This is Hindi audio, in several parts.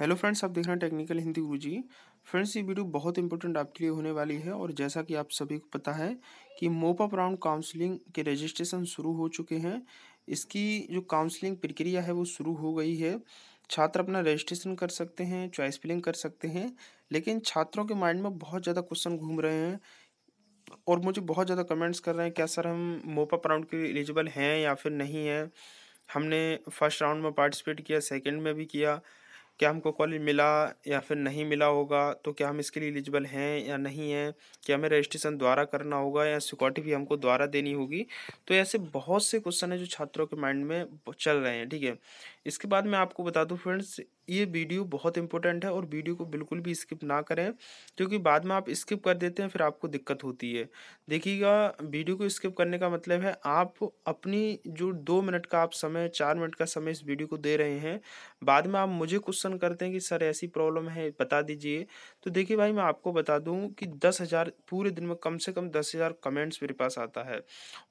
हेलो फ्रेंड्स आप देख रहे हैं टेक्निकल हिंदी जी फ्रेंड्स ये वीडियो बहुत इंपॉर्टेंट आपके लिए होने वाली है और जैसा कि आप सभी को पता है कि मोपअप राउंड काउंसलिंग के रजिस्ट्रेशन शुरू हो चुके हैं इसकी जो काउंसलिंग प्रक्रिया है वो शुरू हो गई है छात्र अपना रजिस्ट्रेशन कर सकते हैं चॉइस फिलिंग कर सकते हैं लेकिन छात्रों के माइंड में बहुत ज़्यादा क्वेश्चन घूम रहे हैं और मुझे बहुत ज़्यादा कमेंट्स कर रहे हैं क्या सर हम मोपअप राउंड के एलिजिबल हैं या फिर नहीं हैं हमने फर्स्ट राउंड में पार्टिसिपेट किया सेकेंड में भी किया क्या हमको कॉलेज मिला या फिर नहीं मिला होगा तो क्या हम इसके लिए एलिजिबल हैं या नहीं हैं क्या हमें रजिस्ट्रेशन द्वारा करना होगा या सिक्योरिटी भी हमको द्वारा देनी होगी तो ऐसे बहुत से क्वेश्चन हैं जो छात्रों के माइंड में चल रहे हैं ठीक है इसके बाद मैं आपको बता दूँ फ्रेंड्स ये वीडियो बहुत इंपॉर्टेंट है और वीडियो को बिल्कुल भी स्किप ना करें क्योंकि बाद में आप स्किप कर देते हैं फिर आपको दिक्कत होती है देखिएगा वीडियो को स्किप करने का मतलब है आप अपनी जो दो मिनट का आप समय चार मिनट का समय इस वीडियो को दे रहे हैं बाद में आप मुझे क्वेश्चन करते हैं कि सर ऐसी प्रॉब्लम है बता दीजिए तो देखिए भाई मैं आपको बता दूँ कि दस हज़ार पूरे दिन में कम से कम दस हज़ार कमेंट्स मेरे पास आता है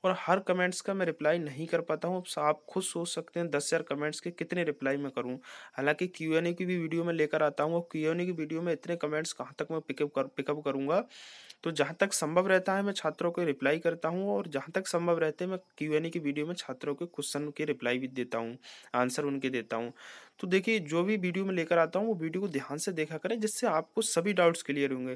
और हर कमेंट्स का मैं रिप्लाई नहीं कर पाता हूँ आप खुद सोच सकते हैं दस हज़ार कमेंट्स के कितने रिप्लाई मैं करूँ हालाँकि क्यू एन ए की भी वीडियो में लेकर आता हूँ और क्यू एन ए की वीडियो में इतने कमेंट्स कहाँ तक मैं पिकअप कर पिकअप करूँगा तो जहाँ तक संभव रहता है मैं छात्रों को रिप्लाई करता हूँ और जहाँ तक संभव रहते हैं मैं क्यू एन ए की वीडियो में छात्रों के क्वेश्चन के रिप्लाई भी देता हूँ आंसर उनके देता हूँ तो देखिए जो भी वीडियो में लेकर आता हूँ वो वीडियो को ध्यान से देखा करें जिससे आपको सभी डाउट्स क्लियर होंगे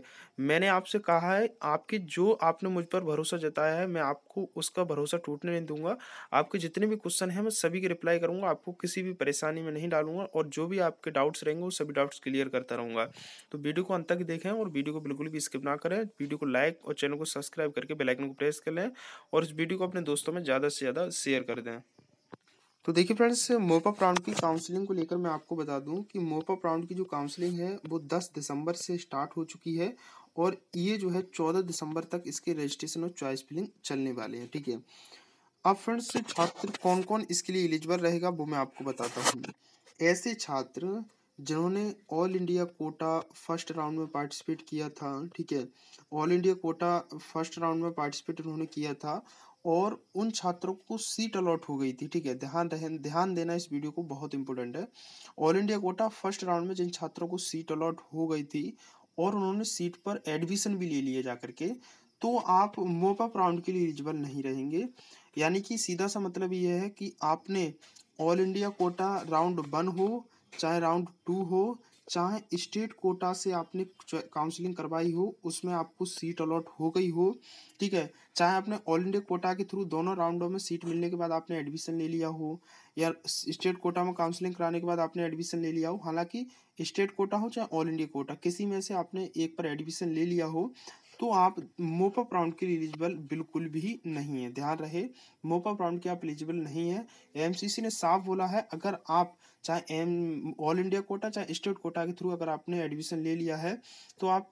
मैंने आपसे कहा है आपके जो आपने मुझ पर भरोसा जताया है मैं आपको उसका भरोसा टूटने नहीं दूंगा आपके जितने भी क्वेश्चन हैं मैं सभी की रिप्लाई करूँगा आपको किसी भी परेशानी में नहीं डालूंगा और जो भी आपके डाउट्स रहेंगे वो सभी डाउट्स क्लियर करता रहूँगा तो वीडियो को अंत तक देखें और वीडियो को बिल्कुल भी स्किप ना करें वीडियो को लाइक और चैनल को सब्सक्राइब करके बेलाइकन को प्रेस कर लें और इस वीडियो को अपने दोस्तों में ज़्यादा से ज़्यादा शेयर कर दें तो देखिए फ्रेंड्स मोपा प्राउंड की काउंसलिंग को लेकर मैं आपको बता दूं कि मोपा प्राउंड की जो काउंसलिंग है वो 10 दिसंबर से स्टार्ट हो चुकी है और ये जो है 14 दिसंबर तक इसके रजिस्ट्रेशन और चॉइस फिलिंग चलने वाले हैं ठीक है अब फ्रेंड्स छात्र कौन कौन इसके लिए एलिजिबल रहेगा वो मैं आपको बताता हूँ ऐसे छात्र जिन्होंने all India quota first round में पार्टिसिपेट किया था ठीक है all India quota first round में पार्टिसिपेट उन्होंने किया था और उन छात्रों को सीट अलॉट हो गई थी ठीक है ध्यान रहन ध्यान देना इस वीडियो को बहुत इंपॉर्टेंट है all India quota first round में जिन छात्रों को सीट अलॉट हो गई थी और उन्होंने सीट पर एडमिशन भी ले लिया जा करके तो आप मोपअप राउंड के लिए एलिजिबल नहीं रहेंगे यानी कि सीधा सा मतलब यह है कि आपने all India quota round one हो चाहे राउंड टू हो चाहे स्टेट कोटा से आपने काउंसलिंग करवाई हो उसमें आपको सीट अलॉट हो गई हो ठीक है चाहे आपने ऑल इंडिया कोटा के थ्रू दोनों राउंडों में सीट मिलने के बाद आपने एडमिशन ले लिया हो या स्टेट कोटा में काउंसलिंग कराने के बाद आपने एडमिशन ले लिया हो हालांकि स्टेट कोटा हो चाहे ऑल इंडिया कोटा किसी में से आपने एक पर एडमिशन ले लिया हो तो आप मोपअप राउंड के लिए एलिजिबल बिल्कुल भी नहीं है ध्यान रहे मोपअप राउंड के आप एलिजिबल नहीं है एएमसीसी ने साफ बोला है अगर आप चाहे एम ऑल इंडिया कोटा चाहे स्टेट कोटा के थ्रू अगर आपने एडमिशन ले लिया है तो आप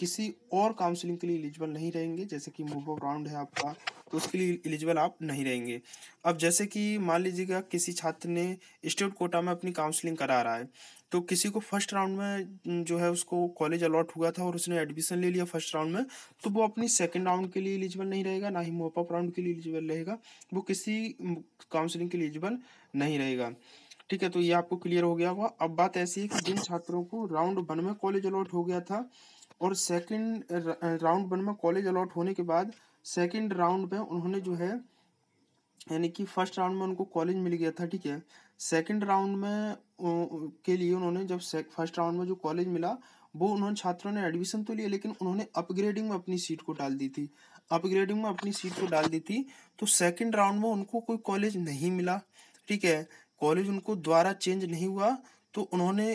किसी और काउंसलिंग के लिए एलिजिबल नहीं रहेंगे जैसे कि मोपअप राउंड है आपका तो उसके लिए एलिजिबल आप नहीं रहेंगे अब जैसे कि मान लीजिएगा किसी छात्र ने स्टेट कोटा में अपनी काउंसलिंग करा रहा है तो किसी को फर्स्ट राउंड में जो है उसको कॉलेज अलॉट हुआ था और उसने एडमिशन ले लिया फर्स्ट राउंड में तो वो अपनी सेकेंड राउंड के लिए एलिजिबल नहीं रहेगा ना ही मोपअप राउंड के लिए एलिजिबल रहेगा वो किसी काउंसलिंग के लिए एलिजिबल नहीं रहेगा ठीक है तो ये आपको क्लियर हो गया होगा अब बात ऐसी है कि जिन छात्रों को राउंड वन में कॉलेज अलॉट हो गया था और सेकंड राउंड वन में कॉलेज अलॉट होने के बाद सेकेंड राउंड में उन्होंने जो है यानी कि फर्स्ट राउंड में उनको कॉलेज मिल गया था ठीक है सेकंड राउंड में के लिए उन्होंने जब फर्स्ट राउंड में जो कॉलेज मिला वो उन्होंने छात्रों ने एडमिशन तो लिया लेकिन उन्होंने अपग्रेडिंग में अपनी सीट को डाल दी थी अपग्रेडिंग में अपनी सीट को डाल दी थी तो सेकंड राउंड में उनको कोई कॉलेज नहीं मिला ठीक है कॉलेज उनको द्वारा चेंज नहीं हुआ तो उन्होंने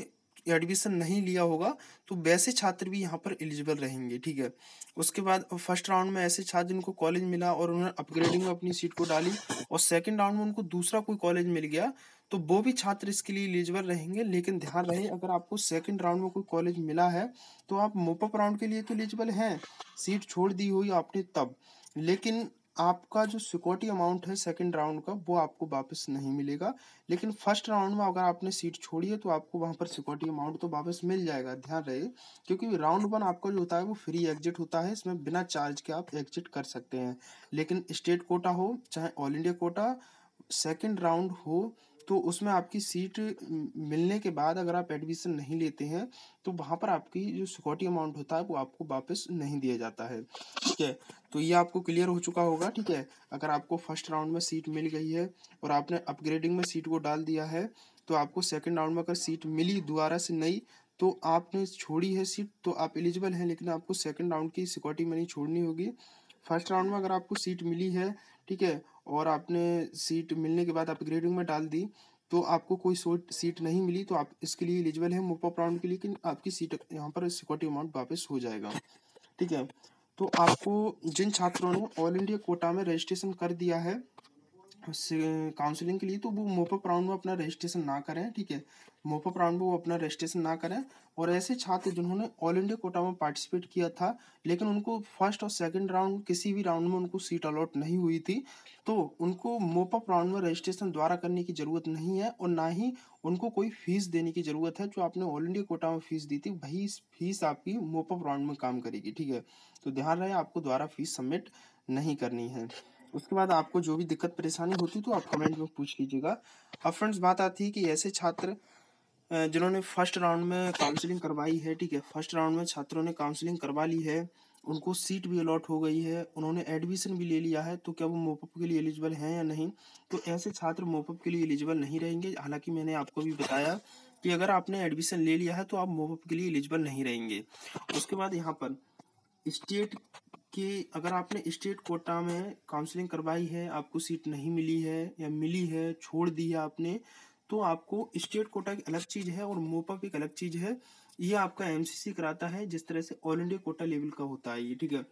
एडमिशन नहीं लिया होगा तो वैसे छात्र भी यहाँ पर एलिजिबल रहेंगे ठीक है उसके बाद फर्स्ट राउंड में ऐसे छात्र जिनको कॉलेज मिला और उन्होंने अपग्रेडिंग में अपनी सीट को डाली और सेकेंड राउंड में उनको दूसरा कोई कॉलेज मिल गया तो वो भी छात्र इसके लिए एलिजिबल रहेंगे लेकिन ध्यान रहे अगर आपको सेकंड राउंड में कोई कॉलेज मिला है तो आप मोपअप राउंड के लिए तो एलिजिबल हैं सीट छोड़ दी हुई आपने तब लेकिन आपका जो सिक्योरिटी अमाउंट है सेकंड राउंड का वो आपको वापस नहीं मिलेगा लेकिन फर्स्ट राउंड में अगर आपने सीट छोड़ी है तो आपको वहाँ पर सिक्योरिटी अमाउंट तो वापस मिल जाएगा ध्यान रहे क्योंकि राउंड वन आपका जो होता है वो फ्री एग्जिट होता है इसमें बिना चार्ज के आप एग्जिट कर सकते हैं लेकिन स्टेट कोटा हो चाहे all India quota second round हो तो उसमें आपकी सीट मिलने के बाद अगर आप एडमिशन नहीं लेते हैं तो वहाँ पर आपकी जो सिक्योरिटी अमाउंट होता है वो आपको वापस नहीं दिया जाता है ठीक है तो ये आपको क्लियर हो चुका होगा ठीक है अगर आपको फर्स्ट राउंड में सीट मिल गई है और आपने अपग्रेडिंग में सीट को डाल दिया है तो आपको सेकेंड राउंड में अगर सीट मिली दोबारा से नई तो आपने छोड़ी है सीट तो आप एलिजिबल हैं लेकिन आपको सेकेंड राउंड की सिक्योरिटी मनी छोड़नी होगी फर्स्ट राउंड में अगर आपको सीट मिली है ठीक है और आपने सीट मिलने के बाद आप ग्रेडिंग में डाल दी तो आपको कोई सीट नहीं मिली तो आप इसके लिए एलिजिबल है मूव अप राउंड के लिए कि आपकी सीट यहाँ पर सिक्योरिटी अमाउंट वापस हो जाएगा ठीक है तो आपको जिन छात्रों ने ऑल इंडिया कोटा में रजिस्ट्रेशन कर दिया है काउंसलिंग के लिए तो वो मोपअप राउंड में अपना रजिस्ट्रेशन ना करें ठीक है मोपअप राउंड में वो अपना रजिस्ट्रेशन ना करें और ऐसे छात्र जिन्होंने ऑल इंडिया कोटा में पार्टिसिपेट किया था लेकिन उनको फर्स्ट और सेकंड राउंड किसी भी राउंड में उनको सीट अलॉट नहीं हुई थी तो उनको मोपअप राउंड में रजिस्ट्रेशन द्वारा करने की ज़रूरत नहीं है और ना ही उनको कोई फीस देने की ज़रूरत है जो आपने ऑल इंडिया कोटा में फीस दी थी वही फीस आपकी मोपअप राउंड में काम करेगी ठीक है तो ध्यान रहे आपको द्वारा फीस सबमिट नहीं करनी है उसके बाद आपको जो भी दिक्कत परेशानी होती तो आप कमेंट में पूछ लीजिएगा अब फ्रेंड्स बात आती है कि ऐसे छात्र जिन्होंने फर्स्ट राउंड में काउंसलिंग करवाई है ठीक है फर्स्ट राउंड में छात्रों ने काउंसलिंग करवा ली है उनको सीट भी अलॉट हो गई है उन्होंने एडमिशन भी ले लिया है तो क्या वो मोपअप के लिए एलिजिबल हैं या नहीं तो ऐसे छात्र मोपअप के लिए एलिजिबल नहीं रहेंगे हालांकि मैंने आपको भी बताया कि अगर आपने एडमिशन ले लिया है तो आप मोपअप के लिए एलिजिबल नहीं रहेंगे उसके बाद यहाँ पर स्टेट कि अगर आपने स्टेट कोटा में काउंसलिंग करवाई है आपको सीट नहीं मिली है या मिली है छोड़ दी है आपने तो आपको स्टेट कोटा की अलग चीज़ है और मोपअप एक अलग चीज़ है ये आपका एमसीसी कराता है जिस तरह से ऑल इंडिया कोटा लेवल का होता है ये ठीक है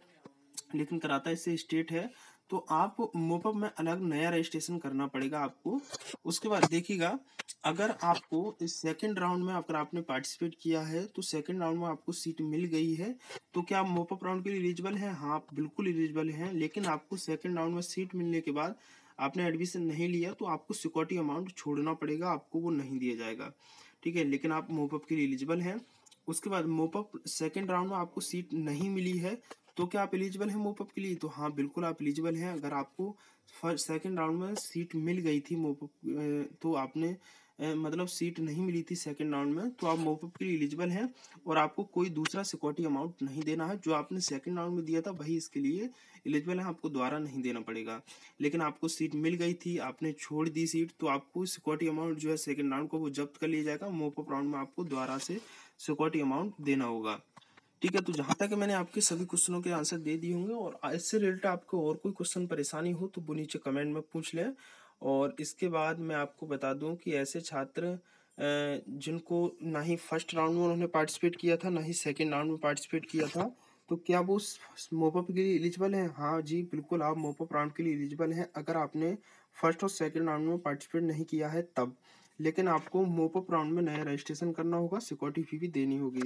लेकिन कराता इससे स्टेट है तो आप मोपअप में अलग नया रजिस्ट्रेशन करना पड़ेगा आपको उसके बाद देखिएगा अगर आपको इस सेकंड राउंड में अगर आपने पार्टिसिपेट किया है तो सेकंड राउंड में आपको सीट मिल गई है तो क्या आप मोपअप राउंड के लिए एलिजिबल हैं हाँ आप बिल्कुल एलिजिबल हैं लेकिन आपको सेकंड राउंड में सीट मिलने के बाद आपने एडमिशन नहीं लिया तो आपको सिक्योरिटी अमाउंट छोड़ना पड़ेगा आपको वो नहीं दिया जाएगा ठीक है लेकिन आप मोपअप के लिए एलिजिबल हैं उसके बाद मोपअप सेकेंड राउंड में आपको सीट नहीं मिली है तो क्या आप एलिजिबल हैं मोपअप के लिए तो हाँ बिल्कुल आप एलिजिबल हैं अगर आपको फर्स्ट सेकेंड राउंड में सीट मिल गई थी मोपअप तो आपने मतलब सीट नहीं मिली थी सेकेंड राउंड में तो आप मोपअप के लिए एलिजिबल हैं और आपको कोई दूसरा सिक्योरिटी अमाउंट नहीं देना है जो आपने सेकेंड राउंड में दिया था वही इसके लिए एलिजिबल है आपको दोबारा नहीं देना पड़ेगा लेकिन आपको सीट मिल गई थी आपने छोड़ दी सीट तो आपको सिक्योरिटी अमाउंट जो है सेकेंड राउंड को वो जब्त कर लिया जाएगा मोपअप राउंड में आपको दोबारा से सिक्योरिटी अमाउंट देना होगा ठीक है तो जहाँ तक मैंने आपके सभी क्वेश्चनों के आंसर दे दिए होंगे और इससे रिलेटेड आपको और कोई क्वेश्चन परेशानी हो तो वो नीचे कमेंट में पूछ लें और इसके बाद मैं आपको बता दूं कि ऐसे छात्र जिनको ना ही फर्स्ट राउंड में उन्होंने पार्टिसिपेट किया था ना ही सेकेंड राउंड में पार्टिसिपेट किया था तो क्या वो मोपअप के लिए एलिजिबल है हाँ जी बिल्कुल आप मोपअप राउंड के लिए एलिजिबल हैं अगर आपने फर्स्ट और सेकेंड राउंड में पार्टिसिपेट नहीं किया है तब लेकिन आपको मोपअप राउंड में नया रजिस्ट्रेशन करना होगा सिक्योरिटी फी भी देनी होगी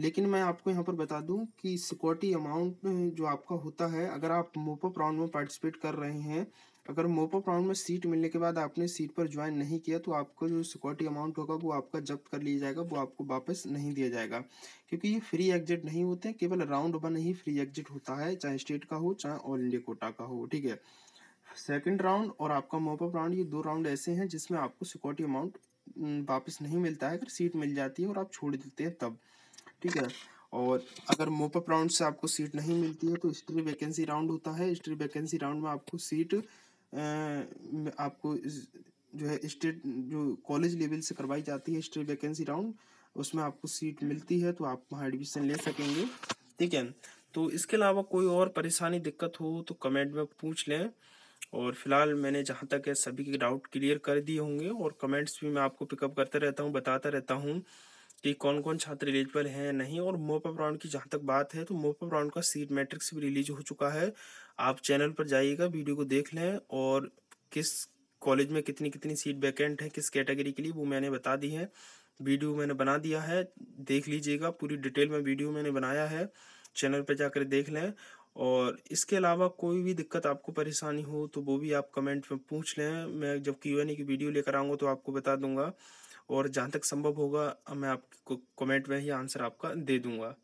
लेकिन मैं आपको यहाँ पर बता दूँ कि सिक्योरिटी अमाउंट जो आपका होता है अगर आप मोपअप राउंड में पार्टिसिपेट कर रहे हैं अगर मोपअप राउंड में सीट मिलने के बाद आपने सीट पर ज्वाइन नहीं किया तो आपका जो सिक्योरिटी अमाउंट होगा वो आपका जब्त कर लिया जाएगा वो आपको वापस नहीं दिया जाएगा क्योंकि ये फ्री एग्जिट नहीं होते केवल राउंड वन ही फ्री एग्जिट होता है चाहे स्टेट का हो चाहे ऑल इंडिया कोटा का हो ठीक है सेकेंड राउंड और आपका मोपअप राउंड ये दो राउंड ऐसे हैं जिसमें आपको सिक्योरिटी अमाउंट वापस नहीं मिलता है अगर सीट मिल जाती है और आप छोड़ देते हैं तब ठीक है और अगर मोपअप राउंड से आपको सीट नहीं मिलती है तो स्ट्री वैकेंसी राउंड होता है स्ट्री वैकेंसी राउंड में आपको सीट आपको जो है स्टेट जो कॉलेज लेवल से करवाई जाती है स्टेट वैकेंसी राउंड उसमें आपको सीट मिलती है तो आप वहाँ एडमिशन ले सकेंगे ठीक है तो इसके अलावा कोई और परेशानी दिक्कत हो तो कमेंट में पूछ लें और फिलहाल मैंने जहाँ तक है सभी के डाउट क्लियर कर दिए होंगे और कमेंट्स भी मैं आपको पिकअप करता रहता हूँ बताता रहता हूँ कि कौन कौन छात्र एलिजिबल हैं नहीं और मोपअप राउंड की जहाँ तक बात है तो मोपअप राउंड का सीट मैट्रिक्स भी रिलीज हो चुका है आप चैनल पर जाइएगा वीडियो को देख लें और किस कॉलेज में कितनी कितनी सीट वैकेंट है किस कैटेगरी के लिए वो मैंने बता दी है वीडियो मैंने बना दिया है देख लीजिएगा पूरी डिटेल में वीडियो मैंने बनाया है चैनल पर जाकर देख लें और इसके अलावा कोई भी दिक्कत आपको परेशानी हो तो वो भी आप कमेंट में पूछ लें मैं जब क्यू एन ए की वीडियो लेकर आऊँगा तो आपको बता दूंगा और जहाँ तक संभव होगा मैं आपको कमेंट में ही आंसर आपका दे दूंगा